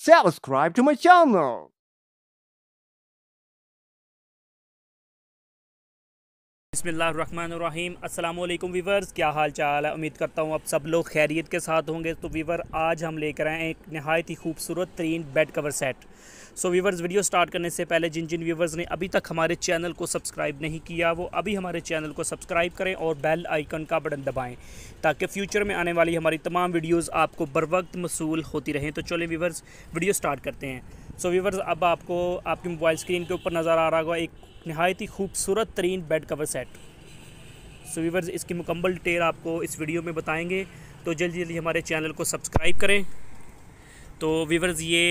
subscribe to my channel. बसमीम अल्लाम viewers क्या हाल चाल है उम्मीद करता हूँ आप सब लोग खैरियत के साथ होंगे तो वीवर आज हम लेकर आए एक नहायत ही खूबसूरत तरीन bed cover set so so, viewers video start करने से पहले जिन जिन वीवर्स ने अभी तक हमारे चैनल को सब्सक्राइब नहीं किया वो अभी हमारे चैनल को सब्सक्राइब करें और बेल आइकन का बटन दबाएँ ताकि फ्यूचर में आने वाली हमारी तमाम वीडियोज़ आपको बर वक्त मसूल होती रहें तो चलें वीवर्स वीडियो स्टार्ट करते हैं सो so, वीवर्स अब आपको आपकी मोबाइल स्क्रीन के ऊपर नज़र आ रहा होगा एक नहायत ही खूबसूरत तरीन bed cover set so viewers इसकी मुकम्मल डिटेल आपको इस वीडियो में बताएंगे तो जल्दी जल्दी हमारे चैनल को सब्सक्राइब करें तो वीवर्स ये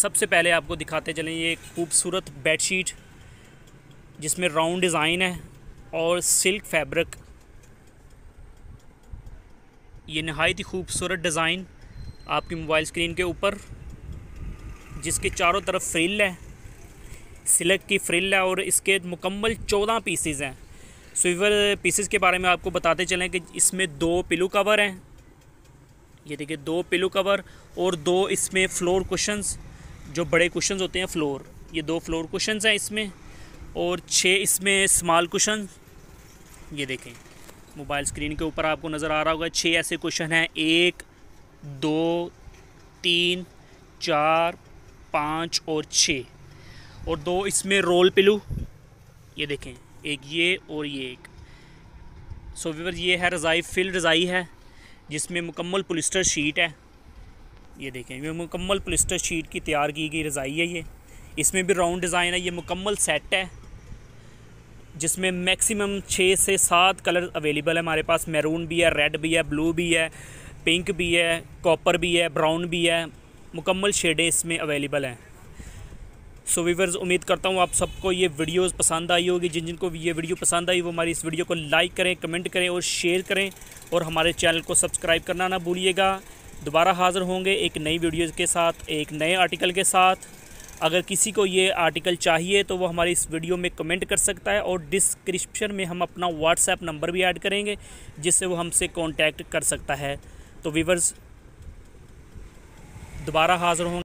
सबसे पहले आपको दिखाते चलें ये खूबसूरत बेडशीट जिसमें राउंड डिज़ाइन है और सिल्क फैब्रिक ये नहायत ही खूबसूरत डिज़ाइन आपकी मोबाइल स्क्रीन के ऊपर जिसके चारों तरफ फ्रिल है सिलक की फ्रिल है और इसके मुकम्मल चौदह पीसीज हैं स्वीवर पीसीस के बारे में आपको बताते चलें कि इसमें दो पिलो कवर हैं ये देखिए दो पिलो कवर और दो इसमें फ्लोर कुशंस जो बड़े कुशंस होते हैं फ्लोर ये दो फ्लोर कुशंस हैं इसमें और छः इसमें स्माल कुशन ये देखें मोबाइल स्क्रीन के ऊपर आपको नज़र आ रहा होगा छः ऐसे कुशन हैं एक दो तीन चार पाँच और छः और दो इसमें रोल पिलू ये देखें एक ये और ये एक सो वीवर ये है रज़ाई फिल रज़ाई है जिसमें मुकम्मल पुलिस्टर शीट है ये देखें ये मुकम्मल पुलिस्टर शीट की तैयार की गई रज़ाई है ये इसमें भी राउंड डिज़ाइन है ये मुकम्मल सेट है जिसमें मैक्सिमम छः से सात कलर अवेलेबल है हमारे पास मैरून भी है रेड भी है ब्लू भी है पिंक भी है कॉपर भी है ब्राउन भी है मुकम्मल शेडें इसमें अवेलेबल हैं सो वीवर्स उम्मीद करता हूँ आप सबको ये वीडियोस पसंद आई होगी जिन जिनको ये वीडियो पसंद आई वो हमारी इस वीडियो को लाइक करें कमेंट करें और शेयर करें और हमारे चैनल को सब्सक्राइब करना ना भूलिएगा दोबारा हाज़िर होंगे एक नई वीडियो के साथ एक नए आर्टिकल के साथ अगर किसी को ये आर्टिकल चाहिए तो वो हमारी इस वीडियो में कमेंट कर सकता है और डिस्क्रिप्शन में हम अपना व्हाट्सएप नंबर भी ऐड करेंगे जिससे वो हमसे कांटेक्ट कर सकता है तो वीवर्स दोबारा हाज़िर होंगे